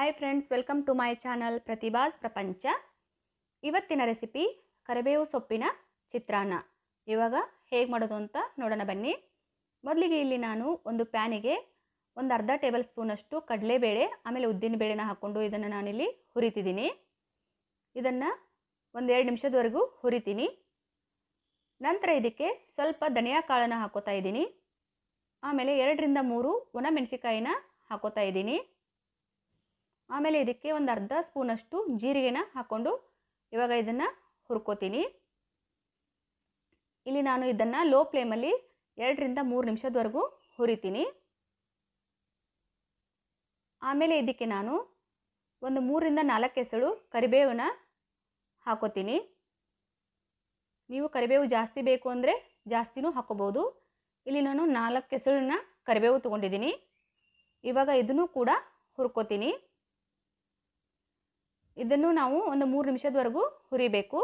hi friends welcome to my channel Pratibha's Prapancha ಇವತ್ತಿನ recipe ಕರಿಬೇವು ಸೊಪ್ಪಿನ ಚಿತ್ರಾನ್ನ ಇವಾಗ ಹೇಗೆ ಮಾಡೋದು ಅಂತ ನೋಡೋಣ ಬನ್ನಿ ಮೊದಲಿಗೆ ಇಲ್ಲಿ ನಾನು ಒಂದು ಪ್ಯಾನಿಗೆ ಒಂದು ಅರ್ಧ ಟೇಬಲ್ ಸ್ಪೂನಷ್ಟು ಕಡಲೆಬೇಳೆ ಆಮೇಲೆ ಉದ್ದಿನ ಬೇಳೆನ ಹಾಕ್ಕೊಂಡು ಇದನ್ನು ನಾನಿಲ್ಲಿ ಹುರಿತಿದ್ದೀನಿ ಇದನ್ನು ಒಂದೆರಡು ನಿಮಿಷದವರೆಗೂ ಹುರಿತೀನಿ ನಂತರ ಇದಕ್ಕೆ ಸ್ವಲ್ಪ ಧನಿಯಾ ಕಾಳನ್ನು ಹಾಕೋತಾ ಇದ್ದೀನಿ ಆಮೇಲೆ ಎರಡರಿಂದ ಮೂರು ಒಣ ಮೆಣಸಿಕಾಯಿನ ಹಾಕೋತಾ ಇದ್ದೀನಿ ಆಮೇಲೆ ಇದಕ್ಕೆ ಒಂದು ಅರ್ಧ ಸ್ಪೂನಷ್ಟು ಜೀರಿಗೆನ ಹಾಕ್ಕೊಂಡು ಇವಾಗ ಇದನ್ನು ಹುರ್ಕೋತೀನಿ ಇಲ್ಲಿ ನಾನು ಇದನ್ನು ಲೋ ಫ್ಲೇಮಲ್ಲಿ ಎರಡರಿಂದ ಮೂರು ನಿಮಿಷದವರೆಗೂ ಹುರಿತೀನಿ ಆಮೇಲೆ ಇದಕ್ಕೆ ನಾನು ಒಂದು ಮೂರರಿಂದ ನಾಲ್ಕು ಎಸಳು ಕರಿಬೇವನ್ನ ಹಾಕೋತೀನಿ ನೀವು ಕರಿಬೇವು ಜಾಸ್ತಿ ಬೇಕು ಅಂದರೆ ಜಾಸ್ತಿನೂ ಹಾಕೋಬೋದು ಇಲ್ಲಿ ನಾನು ನಾಲ್ಕು ಎಸಳನ್ನ ಕರಿಬೇವು ತೊಗೊಂಡಿದ್ದೀನಿ ಇವಾಗ ಇದನ್ನು ಕೂಡ ಹುರ್ಕೋತೀನಿ ಇದನ್ನು ನಾವು ಒಂದು ಮೂರು ನಿಮಿಷದವರೆಗೂ ಹುರಿಬೇಕು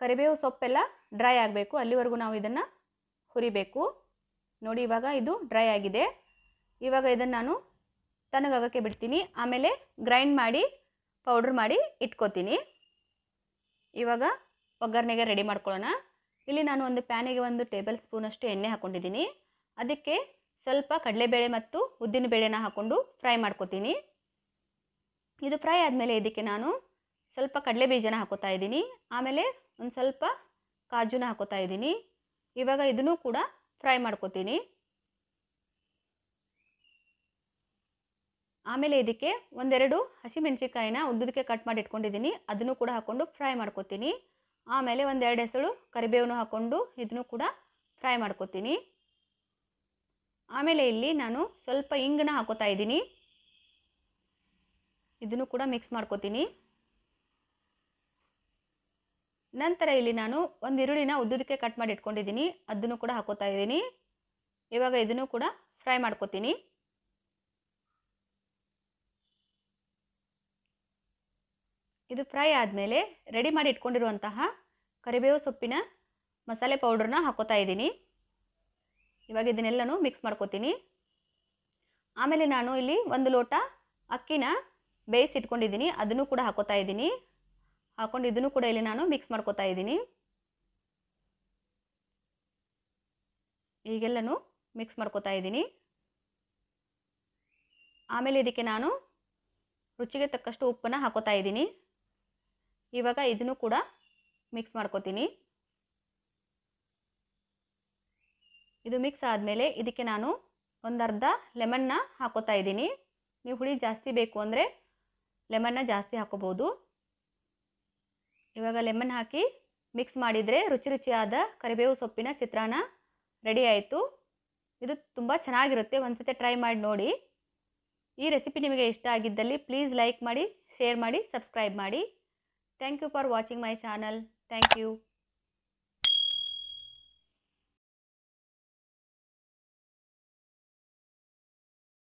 ಕರಿಬೇವು ಸೊಪ್ಪೆಲ್ಲ ಡ್ರೈ ಆಗಬೇಕು ಅಲ್ಲಿವರೆಗೂ ನಾವು ಇದನ್ನು ಹುರಿಬೇಕು ನೋಡಿ ಇವಾಗ ಇದು ಡ್ರೈ ಆಗಿದೆ ಇವಾಗ ಇದನ್ನು ನಾನು ತನಗಾಗಕ್ಕೆ ಬಿಡ್ತೀನಿ ಆಮೇಲೆ ಗ್ರೈಂಡ್ ಮಾಡಿ ಪೌಡ್ರ್ ಮಾಡಿ ಇಟ್ಕೋತೀನಿ ಇವಾಗ ಒಗ್ಗರಣೆಗೆ ರೆಡಿ ಮಾಡ್ಕೊಳ್ಳೋಣ ಇಲ್ಲಿ ನಾನು ಒಂದು ಪ್ಯಾನಿಗೆ ಒಂದು ಟೇಬಲ್ ಸ್ಪೂನಷ್ಟು ಎಣ್ಣೆ ಹಾಕ್ಕೊಂಡಿದ್ದೀನಿ ಅದಕ್ಕೆ ಸ್ವಲ್ಪ ಕಡಲೆಬೇಳೆ ಮತ್ತು ಉದ್ದಿನ ಬೇಳೆನ ಹಾಕ್ಕೊಂಡು ಫ್ರೈ ಮಾಡ್ಕೋತೀನಿ ಇದು ಫ್ರೈ ಆದಮೇಲೆ ಇದಕ್ಕೆ ನಾನು ಸ್ವಲ್ಪ ಕಡಲೆ ಬೀಜನ ಹಾಕೋತಾ ಇದ್ದೀನಿ ಆಮೇಲೆ ಒಂದು ಸ್ವಲ್ಪ ಕಾಜುನ ಹಾಕೋತಾ ಇದ್ದೀನಿ ಇವಾಗ ಇದನ್ನು ಕೂಡ ಫ್ರೈ ಮಾಡ್ಕೋತೀನಿ ಆಮೇಲೆ ಇದಕ್ಕೆ ಒಂದೆರಡು ಮೆಣಸಿಕಾಯಿನ ಉದ್ದಕ್ಕೆ ಕಟ್ ಮಾಡಿ ಇಟ್ಕೊಂಡಿದ್ದೀನಿ ಅದನ್ನು ಕೂಡ ಹಾಕ್ಕೊಂಡು ಫ್ರೈ ಮಾಡ್ಕೋತೀನಿ ಆಮೇಲೆ ಒಂದೆರಡು ಹೆಸರು ಕರಿಬೇವನ್ನು ಹಾಕ್ಕೊಂಡು ಇದನ್ನು ಕೂಡ ಫ್ರೈ ಮಾಡ್ಕೋತೀನಿ ಆಮೇಲೆ ಇಲ್ಲಿ ನಾನು ಸ್ವಲ್ಪ ಇಂಗನ್ನ ಹಾಕೋತಾ ಇದ್ದೀನಿ ಇದನ್ನು ಕೂಡ ಮಿಕ್ಸ್ ಮಾಡ್ಕೋತೀನಿ ನಂತರ ಇಲ್ಲಿ ನಾನು ಒಂದು ಈರುಳ್ಳಿನ ಉದ್ದುದಕ್ಕೆ ಕಟ್ ಮಾಡಿ ಇಟ್ಕೊಂಡಿದ್ದೀನಿ ಅದನ್ನು ಕೂಡ ಹಾಕೋತಾ ಇದ್ದೀನಿ ಇವಾಗ ಇದನ್ನು ಕೂಡ ಫ್ರೈ ಮಾಡ್ಕೋತೀನಿ ಇದು ಫ್ರೈ ಆದಮೇಲೆ ರೆಡಿ ಮಾಡಿ ಇಟ್ಕೊಂಡಿರುವಂತಹ ಕರಿಬೇವು ಸೊಪ್ಪಿನ ಮಸಾಲೆ ಪೌಡ್ರನ್ನ ಹಾಕೋತಾ ಇದ್ದೀನಿ ಇವಾಗ ಇದನ್ನೆಲ್ಲನೂ ಮಿಕ್ಸ್ ಮಾಡ್ಕೋತೀನಿ ಆಮೇಲೆ ನಾನು ಇಲ್ಲಿ ಒಂದು ಲೋಟ ಅಕ್ಕಿನ ಬೇಯಿಸಿ ಇಟ್ಕೊಂಡಿದ್ದೀನಿ ಅದನ್ನು ಕೂಡ ಹಾಕೋತಾ ಇದ್ದೀನಿ ಹಾಕೊಂಡು ಇದನ್ನು ಕೂಡ ಇಲ್ಲಿ ನಾನು ಮಿಕ್ಸ್ ಮಾಡ್ಕೋತಾ ಇದ್ದೀನಿ ಈಗೆಲ್ಲನೂ ಮಿಕ್ಸ್ ಮಾಡ್ಕೋತಾ ಇದ್ದೀನಿ ಆಮೇಲೆ ಇದಕ್ಕೆ ನಾನು ರುಚಿಗೆ ತಕ್ಕಷ್ಟು ಉಪ್ಪನ್ನು ಹಾಕೋತಾ ಇದ್ದೀನಿ ಇವಾಗ ಇದನ್ನು ಕೂಡ ಮಿಕ್ಸ್ ಮಾಡ್ಕೋತೀನಿ ಇದು ಮಿಕ್ಸ್ ಆದಮೇಲೆ ಇದಕ್ಕೆ ನಾನು ಒಂದು ಅರ್ಧ ಲೆಮನ್ನ ಹಾಕೋತಾ ಇದ್ದೀನಿ ನೀವು ಹುಳಿ ಜಾಸ್ತಿ ಬೇಕು ಅಂದರೆ ಲೆಮನ್ನ ಜಾಸ್ತಿ ಹಾಕೋಬೋದು ಇವಾಗ ಲೆಮನ್ ಹಾಕಿ ಮಿಕ್ಸ್ ಮಾಡಿದರೆ ರುಚಿ ರುಚಿಯಾದ ಕರಿಬೇವು ಸೊಪ್ಪಿನ ಚಿತ್ರಾನ್ನ ರೆಡಿ ಆಯಿತು ಇದು ತುಂಬ ಚೆನ್ನಾಗಿರುತ್ತೆ ಒಂದು ಸತಿ ಟ್ರೈ ಮಾಡಿ ನೋಡಿ ಈ ರೆಸಿಪಿ ನಿಮಗೆ ಇಷ್ಟ ಆಗಿದ್ದಲ್ಲಿ ಪ್ಲೀಸ್ ಲೈಕ್ ಮಾಡಿ ಶೇರ್ ಮಾಡಿ ಸಬ್ಸ್ಕ್ರೈಬ್ ಮಾಡಿ thank you for watching my channel thank you